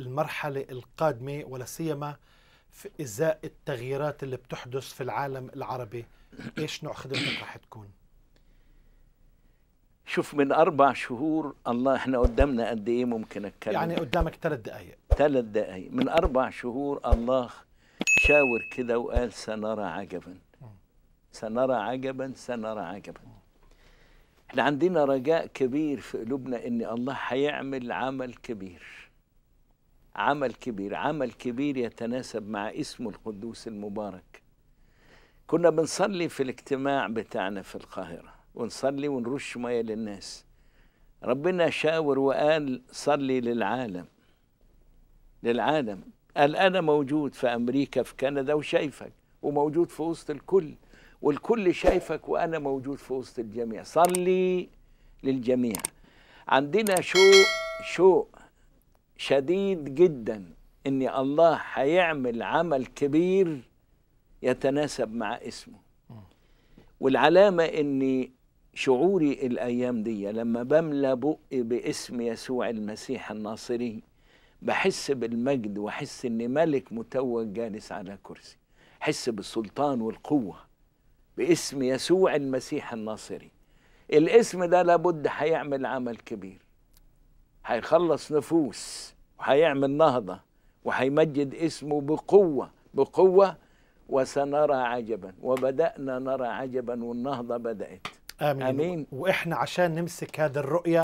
المرحلة القادمة ولا سيما في إزاء التغييرات اللي بتحدث في العالم العربي إيش نوع خدمتك راح تكون؟ شوف من أربع شهور الله إحنا قدامنا قد إيه ممكن أتكلم يعني قدامك ثلاث دقايق ثلاث دقايق من أربع شهور الله شاور كده وقال سنرى عجبا سنرى عجبا سنرى عجبا احنا عندنا رجاء كبير في قلوبنا ان الله هيعمل عمل كبير عمل كبير عمل كبير يتناسب مع اسمه القدوس المبارك كنا بنصلي في الاجتماع بتاعنا في القاهرة ونصلي ونرش مية للناس ربنا شاور وقال صلي للعالم للعالم قال أنا موجود في أمريكا في كندا وشايفك وموجود في وسط الكل والكل شايفك وأنا موجود في وسط الجميع صلي للجميع عندنا شوق شوق شديد جدا ان الله هيعمل عمل كبير يتناسب مع اسمه والعلامه اني شعوري الايام دي لما بملى بقي باسم يسوع المسيح الناصري بحس بالمجد واحس ان ملك متوج جالس على كرسي حس بالسلطان والقوه باسم يسوع المسيح الناصري الاسم ده لابد هيعمل عمل كبير هيخلص نفوس وهيعمل نهضة وهيمجد اسمه بقوة بقوة وسنرى عجبا وبدأنا نرى عجبا والنهضة بدأت آمين, آمين. وإحنا عشان نمسك هذه الرؤية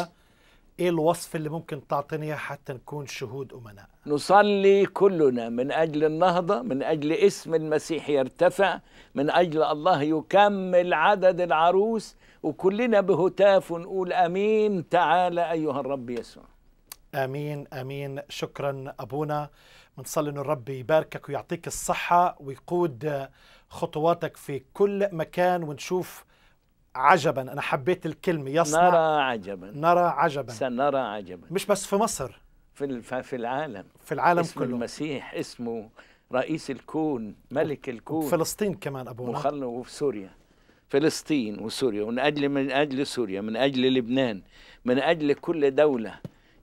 إيه الوصف اللي ممكن تعطيني حتى نكون شهود أمناء نصلي كلنا من أجل النهضة من أجل اسم المسيح يرتفع من أجل الله يكمل عدد العروس وكلنا بهتاف ونقول أمين تعالى أيها الرب يسوع امين امين شكرا ابونا بنصلي ان الرب يباركك ويعطيك الصحه ويقود خطواتك في كل مكان ونشوف عجبا أنا حبيت الكلمة يصنع نرى عجبا نرى عجبا سنرى عجبا مش بس في مصر في في العالم في العالم اسم كله المسيح اسمه رئيس الكون ملك الكون فلسطين كمان ابونا وخلوا وفي سوريا فلسطين وسوريا ومن اجل من اجل سوريا من اجل لبنان من اجل كل دوله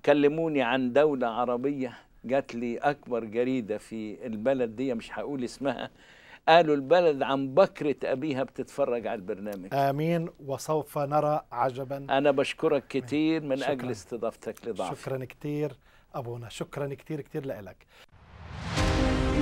كلموني عن دوله عربيه جات لي اكبر جريده في البلد دي مش هقول اسمها قالوا البلد عن بكرة أبيها بتتفرج على البرنامج آمين وسوف نرى عجبا أنا بشكرك كتير من شكرا. أجل استضافتك لضعف شكرا كتير أبونا شكرا كتير كتير لك